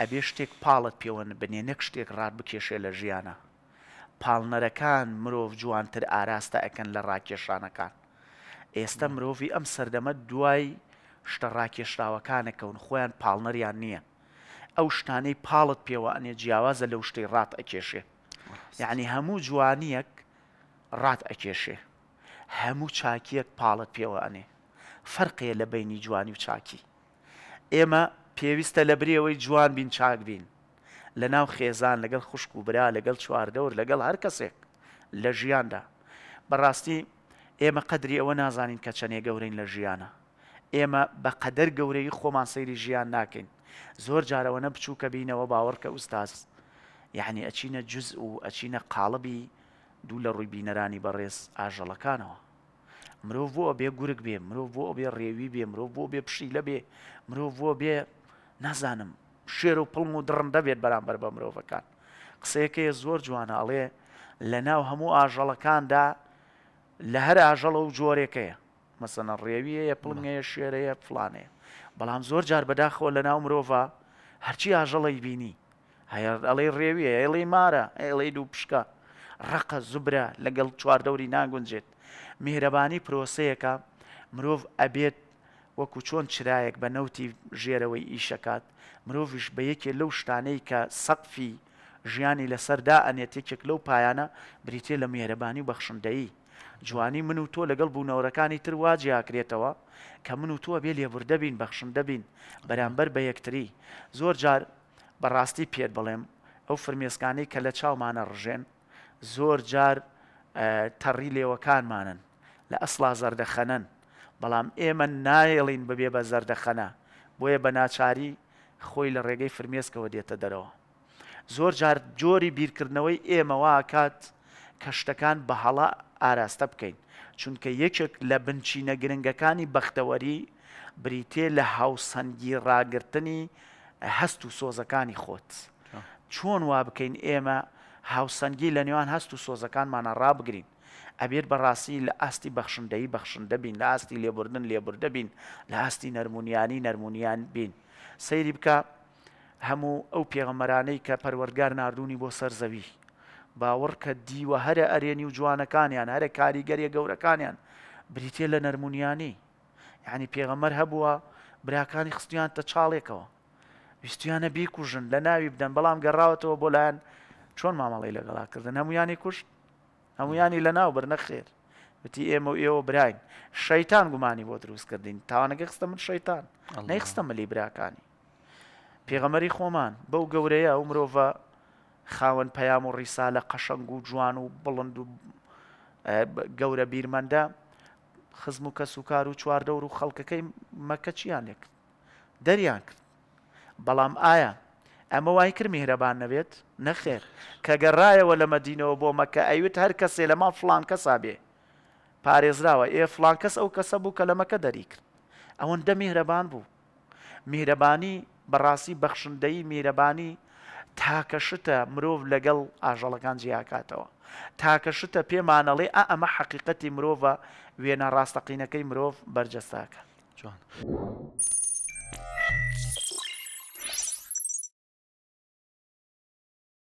ئەبێ شتێک پاڵت پێوە بنێ نەک شتێک ڕات بکێشێ لە ژیانە پاڵنەرەکان مرۆڤ جوانتر ئاراستە ئەەکەن لە ڕاکێشانەکان ئێستا مرۆڤی ئەم سەردەمە دوای شتە ڕاکێشراوەکانەکەون خۆیان پاڵنەریان نییە ئەو شتانەی پاڵت پێوە ئەنێ جیاوازە لەو شتەی ڕات ئەکێشێ یعنی هەموو جوانیەک ڕات ئەکێشێ هەموو چاکیەک پاڵت پێوە ئەنێ فەرقەیە لە بینی جوانی و چاکی ئێمە پێویستە لە برێەوەی جوان بین چاک بین لە ناو خێزان لەگەڵ خوشک و برا لەگەڵ چواردەور لەگەڵ هەر کەسێک لە ژیاندا بەڕاستی ئێمە قدری ئەوە نازانین کە چەنێ گەورین لە ژیانە ئێمە بە قەدەر گەورەی خۆمان سەیری ژیان ناکەین زۆر جارەوەنە بچووکە بینەوە باوەڕکە ئوستاز یعنی ئەچینە جز و ئەچینە قاڵبی دوو لە ڕووی بینەرانی بەڕێز ئاژەڵەکانەوە مرۆڤ بۆ بێ گورگ بێ مرۆڤ بۆ بێ ڕێوی بێ مرۆڤ بۆ بێ پشی لە بێ مرۆڤ بۆ بێ نازانم شێر و پڵم و درڕندە بێت بەرامبەر بە مرۆڤەکان قسەیەکەیە زۆر جوانە ئەڵێ لە ناو هەموو ئاژەڵەکاندا لە هەر ئاژەڵە و جۆرێکەیە مەسەنە ڕێویەیە پڵنگەیە شێرەیە فلانێ بەڵام زۆر جار بەداخەوە لە ناو مرۆڤ هەرچی ئاژەڵی بینی هەیە ئەڵێ ڕێویە ئێڵی مارە ئێڵی دوو پشکە ڕقە زوبرە لەگەڵ چواردەوری ناگونجێت میهرەبانی پرۆسەیەەکە مرۆڤ ئەبێت وەکو چۆن چرایەک بە نەوتی ژێرەوەی ئیشەکات مرۆڤش بە یەکێ لەو شتانەی کە سەقفی ژیانی لەسەردا ئەنێتێکێک لەو پایانە بریتێ لە مێرەبانی و بەخشندایی جوانی من و تۆ لەگەڵ بوونەوەەکانی تر واجیاکرێتەوە کە من و تۆ بێ لێبوردە بین بەخشندە بین بەرامبەر بە یەکتری زۆر جار بەڕاستی پێت بڵێم ئەو فرمێسکانەی کە لە چاومانە ڕژێن زۆر جار تەڕی لێوەکانمانن لە ئەسلا زەردەخەنەن بەڵام ئێمە نایڵین ببێ بە زەردەخەنە بۆیە بە ناچاری خۆی لە ڕێگەی فرمێسکەوە دێتە دەرەوە زۆر جار جۆری بیرکردنەوەی ئێمەواکات کە شتەکان بە هەڵا ئاراستە بکەین چونکە یەکێک لە بنچینە گرنگەکانی بەختەوەری بریتێ لە هاوسەنگی ڕاگررتنی هەست و سۆزەکانی خۆت چۆن وا بکەین ئێمە هاوسەنگی لە نێوان هەست و سۆزەکانمانە ڕابگرین ئەبێت بەڕاستی لە ئاستی بەخشندەی بەخشندە بین لە ئاستی لێبوردن لێبوردە بین لە ئاستی نەرمونیانی نەرمونیان بین سەیری بکە هەموو ئەو پێغەمەرانەی کە پەروەرگار نردوونی بۆ سەرزەوی باوەڕ کە دیوە هەرە ئەرێنی و جوانەکانیان هەرە کاریگەریە گەورەکانیان بریتێ لە نەرمونیانی یعنی پێغەمەر هەبووە براکانی خستیان تە چاڵێکەوە ویستیانە بیکوژن لە ناوی بدەن بەڵام گەڕاوەتەوە بۆ لایەن چۆن مامەڵی لەگەڵاکردن هەمویانی کوشت هەمویانی لە ناو بەرنەخێر بتی ئێمە و ئێوە براین شەیتان گومانی بۆ دروستکردین تاوانەکە خستە من شەیتان نەیخستە مەلی براکانی پێغەمەری خۆمان بەو گەورەیە ئەو مرۆڤە خاوەن پەیام و ڕیسا لە قەشەنگ و جوان و بڵند و گەورە بیرمەندە خزم و کەس و کار و چواردەور و خەڵکەکەی مەکە چیان لێک دەریان کرد بەڵام ئایا ئەمە وای کرد میهرەبان نەبێت نەخێر کە گەڕایەوە لە مەدینەوە بۆ مەکە ئەوت هەر کەسێ لە ما فلان کەسا بێ پارێزراوە ئێ فلان کەس ئەو کەسە بوو کە لە مەکە دەری کرد ئەوەندە میهرەبان بوو میهرەبانی بەڕاستی بەخشندەی میرەبانی تاکەشتە مرۆڤ لەگەڵ ئاژەڵەکان جیاکاتەوە تاکەشتە پێمانەڵێ ئا ئەمە حەقیقەتی مرۆڤە وێنە ڕاستەقینەکەی مرۆڤ بەرجەستاکە جوان.